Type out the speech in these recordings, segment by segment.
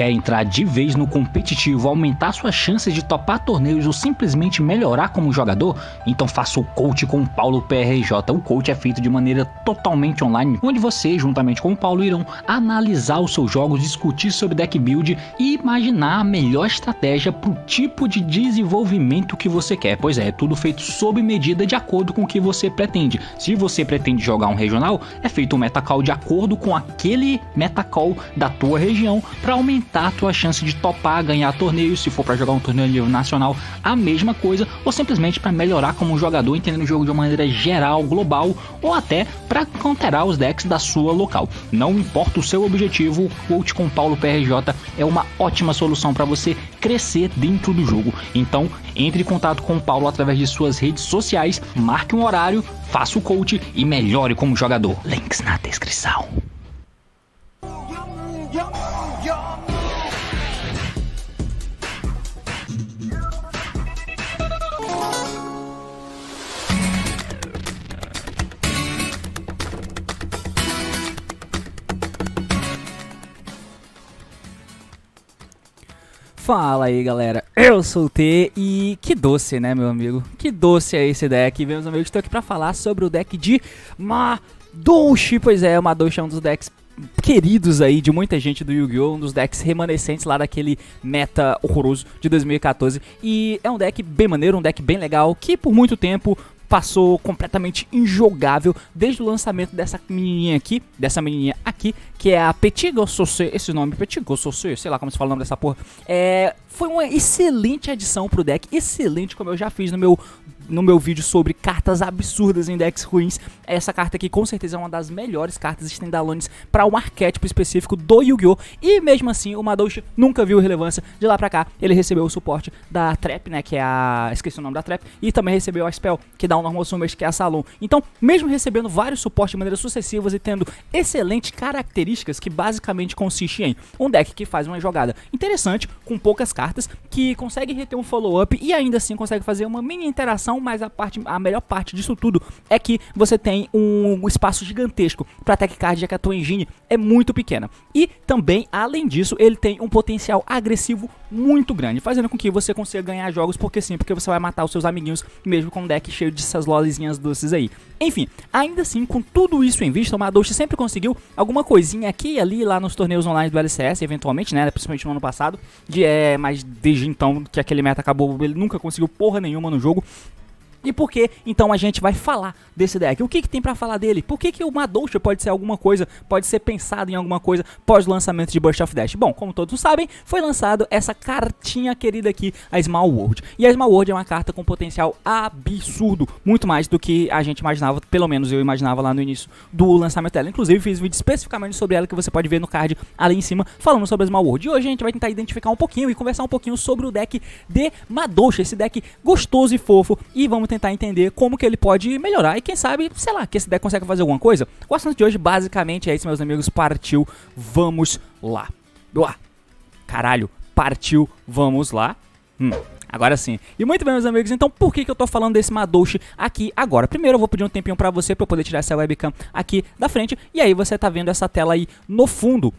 Quer entrar de vez no competitivo, aumentar suas chances de topar torneios ou simplesmente melhorar como jogador? Então faça o coach com o Paulo PRJ. O coach é feito de maneira totalmente online, onde você, juntamente com o Paulo, irão analisar os seus jogos, discutir sobre deck build e imaginar a melhor estratégia para o tipo de desenvolvimento que você quer. Pois é, é tudo feito sob medida de acordo com o que você pretende. Se você pretende jogar um regional, é feito um metacall de acordo com aquele metacall da tua região para aumentar aumentar tá a tua chance de topar ganhar torneios, se for para jogar um torneio a nível nacional, a mesma coisa, ou simplesmente para melhorar como jogador, entendendo o jogo de uma maneira geral, global, ou até para counterar os decks da sua local. Não importa o seu objetivo, o coach com Paulo PRJ é uma ótima solução para você crescer dentro do jogo. Então, entre em contato com o Paulo através de suas redes sociais, marque um horário, faça o coach e melhore como jogador. Links na descrição. Fala aí galera, eu sou o T e que doce né meu amigo, que doce é esse deck, meus amigos, estou aqui para falar sobre o deck de Madoshi, pois é, o Madoshi é um dos decks queridos aí de muita gente do Yu-Gi-Oh! Um dos decks remanescentes lá daquele meta horroroso de 2014. E é um deck bem maneiro, um deck bem legal, que por muito tempo passou completamente injogável desde o lançamento dessa menininha aqui, dessa menininha aqui, que é a Petit Gossosser, esse nome Petit Gossosser, sei lá como se fala o nome dessa porra. É, foi uma excelente adição pro deck, excelente como eu já fiz no meu no meu vídeo sobre cartas absurdas em decks ruins. Essa carta aqui com certeza é uma das melhores cartas standalones para um arquétipo específico do Yu-Gi-Oh! E mesmo assim, o Madoshi nunca viu relevância. De lá pra cá, ele recebeu o suporte da Trap, né? Que é a. Esqueci o nome da Trap. E também recebeu a Spell, que dá o um Normal Summers, que é a Salon. Então, mesmo recebendo vários suportes de maneiras sucessivas e tendo excelentes características, que basicamente consiste em um deck que faz uma jogada interessante, com poucas cartas, que consegue reter um follow-up e ainda assim consegue fazer uma mini interação mas a, parte, a melhor parte disso tudo é que você tem um, espaço gigantesco para taquicardia que a tua engine é muito pequena. E também, além disso, ele tem um potencial agressivo muito grande, fazendo com que você consiga ganhar jogos porque sim, porque você vai matar os seus amiguinhos mesmo com um deck cheio dessas lolezinhas doces aí. Enfim, ainda assim, com tudo isso em vista, o Madoshi sempre conseguiu alguma coisinha aqui e ali lá nos torneios online do LCS, eventualmente, né, principalmente no ano passado, de, é, mas desde então que aquele meta acabou, ele nunca conseguiu porra nenhuma no jogo. E por que então a gente vai falar desse deck? O que, que tem para falar dele? Por que, que o Madouxa pode ser alguma coisa, pode ser pensado em alguma coisa pós-lançamento de Burst of Dash? Bom, como todos sabem, foi lançado essa cartinha querida aqui, a Small World. E a Small World é uma carta com potencial absurdo, muito mais do que a gente imaginava, pelo menos eu imaginava lá no início do lançamento dela. Inclusive fiz um vídeo especificamente sobre ela que você pode ver no card ali em cima, falando sobre a Small World. E hoje a gente vai tentar identificar um pouquinho e conversar um pouquinho sobre o deck de Madouxa, esse deck gostoso e fofo, e vamos tentar entender como que ele pode melhorar e quem sabe, sei lá, que esse deck consegue fazer alguma coisa. O assunto de hoje basicamente é isso, meus amigos. Partiu, vamos lá. Uá, caralho, partiu, vamos lá. Hum, agora sim. E muito bem, meus amigos, então por que, que eu tô falando desse madouche aqui agora? Primeiro eu vou pedir um tempinho pra você pra eu poder tirar essa webcam aqui da frente. E aí você tá vendo essa tela aí no fundo.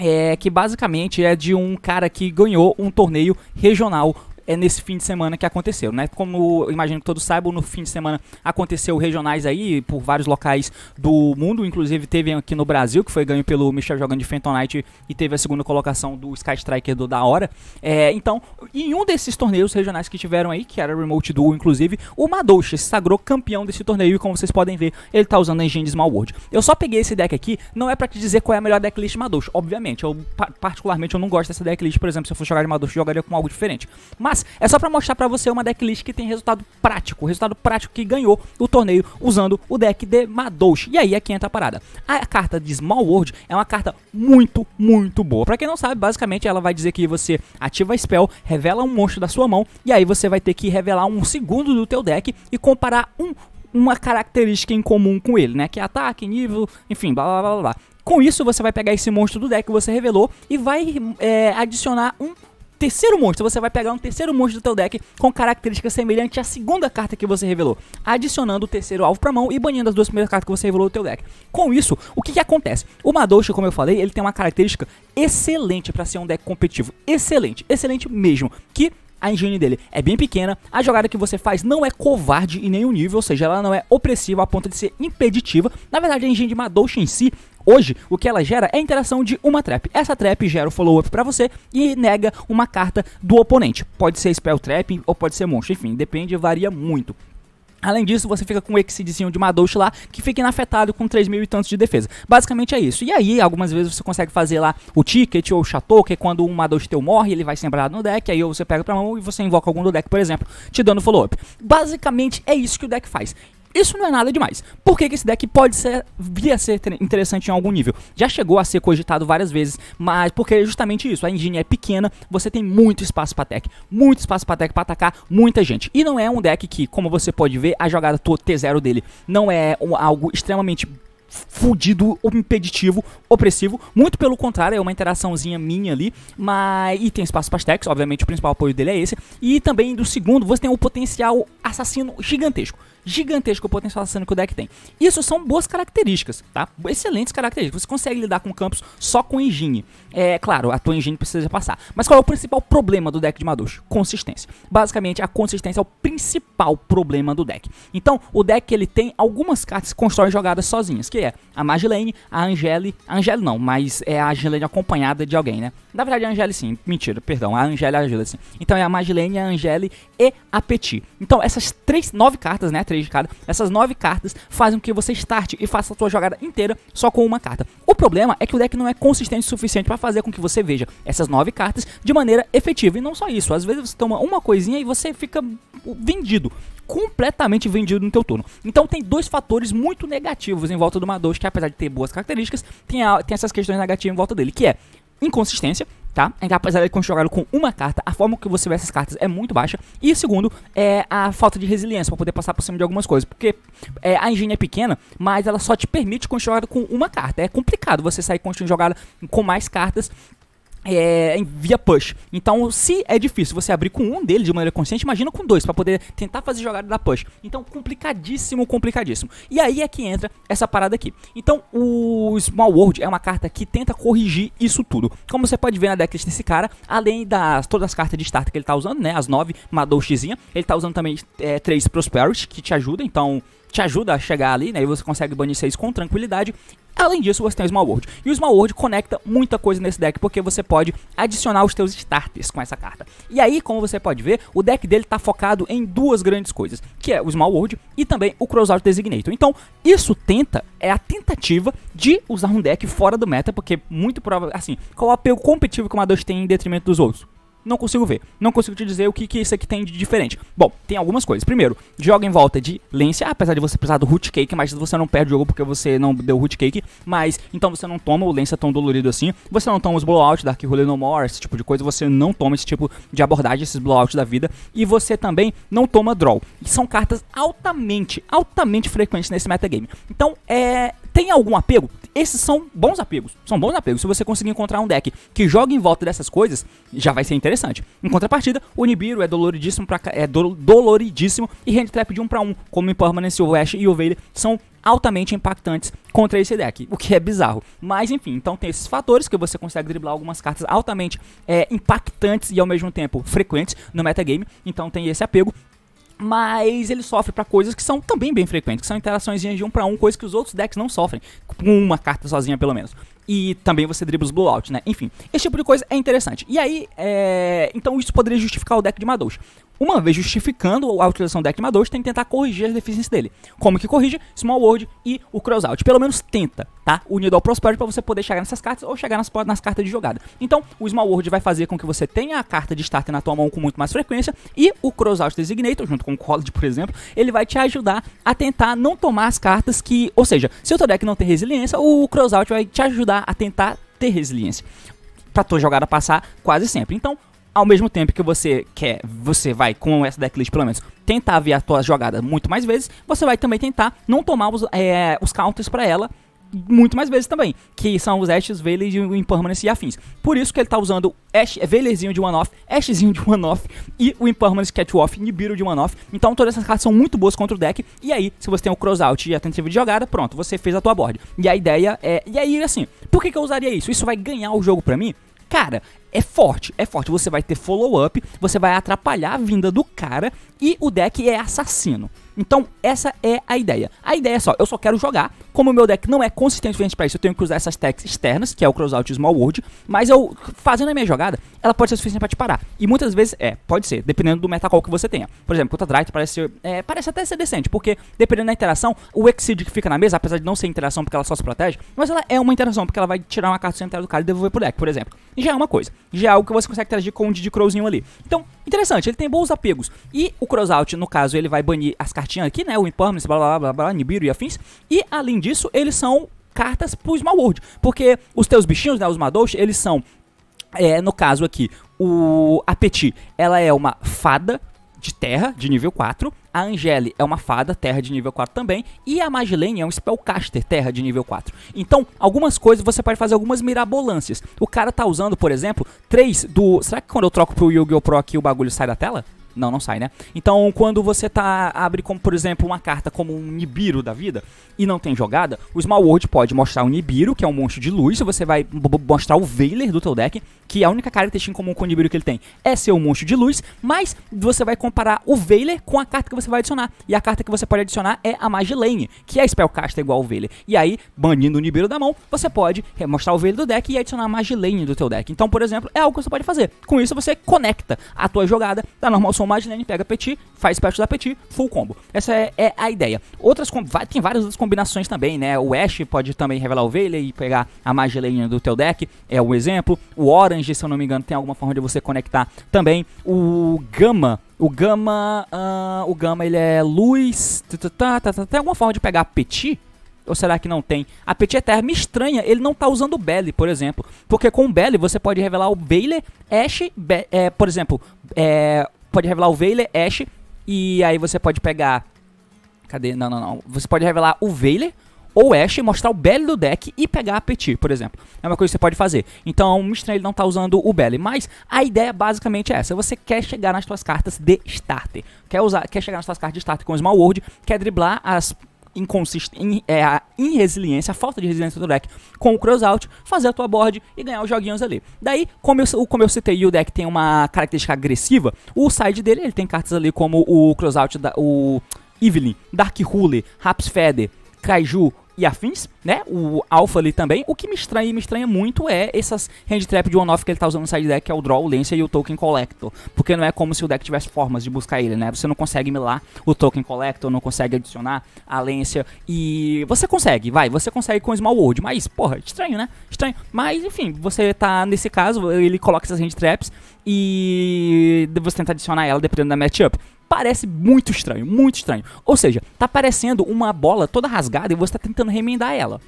É, que basicamente é de um cara que ganhou um torneio regional é nesse fim de semana que aconteceu, né? Como imagino que todos saibam, no fim de semana aconteceu regionais aí por vários locais do mundo, inclusive teve aqui no Brasil, que foi ganho pelo Michel jogando de Fenton Knight e teve a segunda colocação do Sky Striker do da hora. É, então, em um desses torneios regionais que tiveram aí, que era Remote Duo, inclusive, o Madoshi se sagrou campeão desse torneio e como vocês podem ver, ele tá usando a engine de Small World. Eu só peguei esse deck aqui, não é para te dizer qual é a melhor decklist Madoshi, obviamente. Eu, particularmente, eu não gosto dessa decklist, por exemplo, se eu fosse jogar de Madoshi, eu jogaria com algo diferente. Mas mas é só para mostrar para você uma decklist que tem resultado prático. Resultado prático que ganhou o torneio usando o deck de Madosh. E aí é que entra a parada. A carta de Small World é uma carta muito, muito boa. Para quem não sabe, basicamente ela vai dizer que você ativa a spell, revela um monstro da sua mão e aí você vai ter que revelar um segundo do teu deck e comparar um uma característica em comum com ele, né? Que é ataque, nível, enfim, blá blá blá blá. Com isso, você vai pegar esse monstro do deck que você revelou e vai é, adicionar um terceiro monstro, você vai pegar um terceiro monstro do teu deck com característica semelhante à segunda carta que você revelou, adicionando o terceiro alvo pra mão e banindo as duas primeiras cartas que você revelou do teu deck. Com isso, o que, que acontece? O Madoshi, como eu falei, ele tem uma característica excelente para ser um deck competitivo. Excelente, excelente mesmo. Que a engine dele é bem pequena, a jogada que você faz não é covarde em nenhum nível, ou seja, ela não é opressiva a ponto de ser impeditiva. Na verdade, a engine de Madoshi em si Hoje, o que ela gera é a interação de uma trap. Essa trap gera o follow-up para você e nega uma carta do oponente. Pode ser spell trap ou pode ser monstro, enfim, depende, varia muito. Além disso, você fica com o Exceedzinho de Madouche lá, que fica inafetado com 3 mil e tantos de defesa. Basicamente é isso. E aí, algumas vezes você consegue fazer lá o Ticket ou o Chateau, que é quando um Madouche teu morre, ele vai ser no deck, aí você pega pra mão e você invoca algum do deck, por exemplo, te dando follow-up. Basicamente é isso que o deck faz isso não é nada demais. Por que, que esse deck pode ser, vir a ser interessante em algum nível? Já chegou a ser cogitado várias vezes, mas porque é justamente isso, a engine é pequena, você tem muito espaço para tech, muito espaço para tech para atacar muita gente. E não é um deck que, como você pode ver, a jogada T0 dele não é um, algo extremamente fudido, impeditivo, opressivo. Muito pelo contrário, é uma interaçãozinha minha ali, mas e tem espaço para techs, obviamente o principal apoio dele é esse. E também do segundo, você tem um potencial assassino gigantesco gigantesco o potencial assassino que o deck tem. Isso são boas características, tá? Excelentes características. Você consegue lidar com campos só com engine. É claro, a tua engine precisa passar. Mas qual é o principal problema do deck de Madush? Consistência. Basicamente, a consistência é o principal problema do deck. Então, o deck ele tem algumas cartas que constroem jogadas sozinhas, que é a Magilene, a Angele, a Angele não, mas é a Angele acompanhada de alguém, né? Na verdade, a Angele sim, mentira, perdão, a Angele ajuda sim. Então é a Magilene, a Angele e a Petit. Então, essas três, nove cartas, né? Três de cada. Essas nove cartas fazem com que você starte e faça a sua jogada inteira só com uma carta. O problema é que o deck não é consistente o suficiente para fazer com que você veja essas nove cartas de maneira efetiva. E não só isso, às vezes você toma uma coisinha e você fica uh, vendido completamente vendido no teu turno. Então tem dois fatores muito negativos em volta do Madosh, que apesar de ter boas características, tem, a, tem essas questões negativas em volta dele, que é inconsistência, tá? capaz então, apesar de continuar jogando com uma carta, a forma que você vê essas cartas é muito baixa. E segundo, é a falta de resiliência para poder passar por cima de algumas coisas. Porque é, a engenharia é pequena, mas ela só te permite continuar jogando com uma carta. É complicado você sair continuando lo com mais cartas é, via push. Então, se é difícil você abrir com um dele de maneira consciente, imagina com dois para poder tentar fazer jogada da push. Então, complicadíssimo, complicadíssimo. E aí é que entra essa parada aqui. Então, o Small World é uma carta que tenta corrigir isso tudo. Como você pode ver na decklist desse cara, além das todas as cartas de start que ele tá usando, né, as nove Madouxzinha, ele tá usando também é, três Prosperity que te ajuda, então te ajuda a chegar ali, né? E você consegue banir 6 com tranquilidade. Além disso, você tem o Small World. E o Small World conecta muita coisa nesse deck, porque você pode adicionar os seus starters com essa carta. E aí, como você pode ver, o deck dele está focado em duas grandes coisas, que é o Small World e também o Crossout Designator. Então, isso tenta, é a tentativa de usar um deck fora do meta, porque muito provavelmente, assim, qual o apelo competitivo que o Madosh tem em detrimento dos outros? não consigo ver. Não consigo te dizer o que, que isso aqui tem de diferente. Bom, tem algumas coisas. Primeiro, joga em volta de Lência, apesar de você precisar do root cake, mas você não perde o jogo porque você não deu root cake, mas então você não toma o Lência tão dolorido assim, você não toma os blowouts, Dark Rule No More, esse tipo de coisa, você não toma esse tipo de abordagem, esses blowouts da vida, e você também não toma draw. E são cartas altamente, altamente frequentes nesse metagame. Então, é tem algum apego? Esses são bons apegos. São bons apegos. Se você conseguir encontrar um deck que joga em volta dessas coisas, já vai ser interessante. Em contrapartida, o Nibiru é doloridíssimo, pra, é do, doloridíssimo e hand trap de 1 um para 1, um, como Impermanence, o Ash e o Veil são altamente impactantes contra esse deck, o que é bizarro. Mas enfim, então tem esses fatores que você consegue driblar algumas cartas altamente é, impactantes e ao mesmo tempo frequentes no metagame, então tem esse apego mas ele sofre para coisas que são também bem frequentes, que são interações de um para um, coisas que os outros decks não sofrem, com uma carta sozinha pelo menos. E também você dribla os blowout, né? Enfim, esse tipo de coisa é interessante. E aí, é... então isso poderia justificar o deck de Madoush. Uma vez justificando a utilização do ECMA 2, tem que tentar corrigir as deficiências dele. Como que corrige? Small World e o Crossout. Pelo menos tenta, tá? Unido ao Prosperity para você poder chegar nessas cartas ou chegar nas, nas cartas de jogada. Então, o Small World vai fazer com que você tenha a carta de starter na tua mão com muito mais frequência e o Crossout Designator, junto com o College, por exemplo, ele vai te ajudar a tentar não tomar as cartas que... Ou seja, se o teu deck não tem resiliência, o Crossout vai te ajudar a tentar ter resiliência para tua jogada passar quase sempre. Então, ao mesmo tempo que você quer, você vai com essa decklist pelo menos tentar ver a tua jogada muito mais vezes, você vai também tentar não tomar os, é, os counters para ela muito mais vezes também, que são os Ashes, o Impermanence e afins. Por isso que ele tá usando Ash, é, de one-off, Ashzinho de one-off e o Impermanence Catch-off, Nibiru de one-off. Então todas essas cartas são muito boas contra o deck, e aí, se você tem o Crossout e a tentativa de jogada, pronto, você fez a tua board. E a ideia é... E aí, assim, por que, que eu usaria isso? Isso vai ganhar o jogo pra mim? Cara, é forte, é forte. Você vai ter follow-up, você vai atrapalhar a vinda do cara e o deck é assassino. Então, essa é a ideia. A ideia é só, eu só quero jogar, como o meu deck não é consistente para isso, eu tenho que usar essas techs externas, que é o Crossout e o Small World, mas eu, fazendo a minha jogada, ela pode ser suficiente para te parar. E muitas vezes é, pode ser, dependendo do metacall que você tenha. Por exemplo, contra Dright parece, ser, é, parece até ser decente, porque dependendo da interação, o Exceed que fica na mesa, apesar de não ser interação porque ela só se protege, mas ela é uma interação, porque ela vai tirar uma carta central do cara e devolver pro deck, por exemplo. E já é uma coisa, já é algo que você consegue interagir com o de Crowzinho ali. Então, interessante, ele tem bons apegos. E o Crossout, no caso, ele vai banir as cartinhas aqui, né, o Impermanence, blá blá blá blá, blá Nibiru e afins. E além disso, disso, eles são cartas pro Small World. Porque os teus bichinhos, né, os Madoshi, eles são, é, no caso aqui, o Apeti, ela é uma fada de terra, de nível 4. A Angele é uma fada, terra de nível 4 também. E a Magilene é um spellcaster, terra de nível 4. Então, algumas coisas você pode fazer algumas mirabolâncias. O cara tá usando, por exemplo, três do. Será que quando eu troco pro Yu-Gi-Oh! Pro aqui o bagulho sai da tela? Não, não sai, né? Então, quando você tá abre como, por exemplo, uma carta como um Nibiru da vida e não tem jogada, o Small World pode mostrar o Nibiru, que é um monstro de luz, você vai mostrar o Veiler do teu deck, que é a única característica em comum com o Nibiru que ele tem é ser um monstro de luz, mas você vai comparar o Veiler com a carta que você vai adicionar. E a carta que você pode adicionar é a Magilane, que é Spellcaster igual o Veiler. E aí, banindo o Nibiru da mão, você pode mostrar o Veiler do deck e adicionar a Magilane do teu deck. Então, por exemplo, é algo que você pode fazer. Com isso, você conecta a tua jogada da Normal Summon Madlane pega Petit, faz parte da Petit, full combo. Essa é, é a ideia. Outras Tem várias outras combinações também, né? O Ash pode também revelar o Veiler e pegar a Madlane do teu deck, é o exemplo. O Orange, se eu não me engano, tem alguma forma de você conectar também. O Gama o Gama. Uh, o Gama ele é luz. Tá, tá, tá, tá, tem alguma forma de pegar Petit? Ou será que não tem? A Petit é terra. Me estranha, ele não tá usando o Belly, por exemplo. Porque com o Belly você pode revelar o Veiler Ash, Be é, por exemplo, é, pode revelar o Veiler, Ash e aí você pode pegar... Cadê? Não, não, não. Você pode revelar o Veiler ou Ash mostrar o Belly do deck e pegar a Petit, por exemplo. É uma coisa que você pode fazer. Então, o estranho não tá usando o Belly, mas a ideia basicamente é essa. Você quer chegar nas suas cartas de starter. Quer, usar, quer chegar nas suas cartas de starter com o Small World, quer driblar as inconsistência, é, a irresiliência, a falta de resiliência do deck com o crossout, fazer a tua board e ganhar os joguinhos ali. Daí, como eu, como eu citei, o deck tem uma característica agressiva, o side dele, ele tem cartas ali como o crossout, da, o Evelyn, Dark Ruler, Raps Feather, Kaiju, e afins, né? O Alpha ali também. O que me estranha me estranha muito é essas hand trap de one-off que ele tá usando no side deck, que é o Draw, o Lancer e o Token Collector. Porque não é como se o deck tivesse formas de buscar ele, né? Você não consegue milar o Token Collector, não consegue adicionar a Lancer e... Você consegue, vai, você consegue com o Small World, mas, porra, estranho, né? Estranho. Mas, enfim, você tá nesse caso, ele coloca essas hand traps e você tenta adicionar ela dependendo da matchup parece muito estranho, muito estranho. Ou seja, tá parecendo uma bola toda rasgada e você tá tentando remendar ela.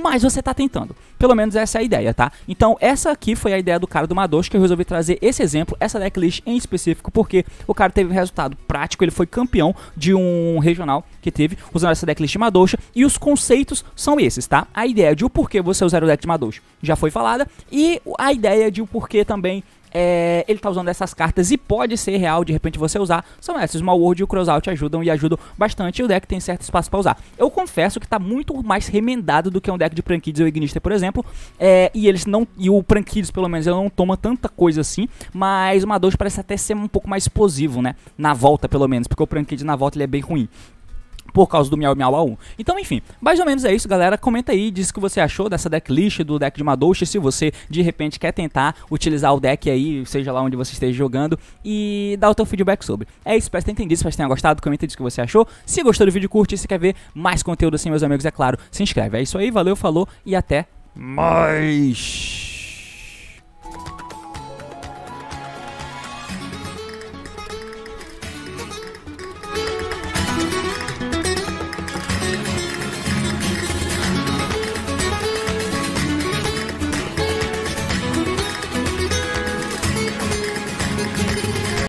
Mas você tá tentando. Pelo menos essa é a ideia, tá? Então, essa aqui foi a ideia do cara do Madosh, que eu resolvi trazer esse exemplo, essa decklist em específico, porque o cara teve resultado prático, ele foi campeão de um regional que teve usando essa decklist de Madosh, e os conceitos são esses, tá? A ideia de o porquê você usar o deck de Madosh já foi falada, e a ideia de o porquê também é, ele tá usando essas cartas e pode ser real de repente você usar, são essas. O Small World e o Crossout ajudam e ajudam bastante. E o deck tem certo espaço para usar. Eu confesso que tá muito mais remendado do que um deck de Prankids ou Ignister, por exemplo. É, e eles não. E o Prankids, pelo menos, ele não toma tanta coisa assim. Mas o Madosh parece até ser um pouco mais explosivo, né? Na volta, pelo menos. Porque o Prankids na volta ele é bem ruim por causa do Miau Miau A1. Então, enfim, mais ou menos é isso, galera. Comenta aí, diz o que você achou dessa decklist do deck de Madouche, se você de repente quer tentar utilizar o deck aí, seja lá onde você esteja jogando, e dá o teu feedback sobre. É isso, espero que tenha entendido, espero que tenha gostado, comenta diz o que você achou. Se gostou do vídeo, curte, se quer ver mais conteúdo assim, meus amigos, é claro, se inscreve. É isso aí, valeu, falou e até mais!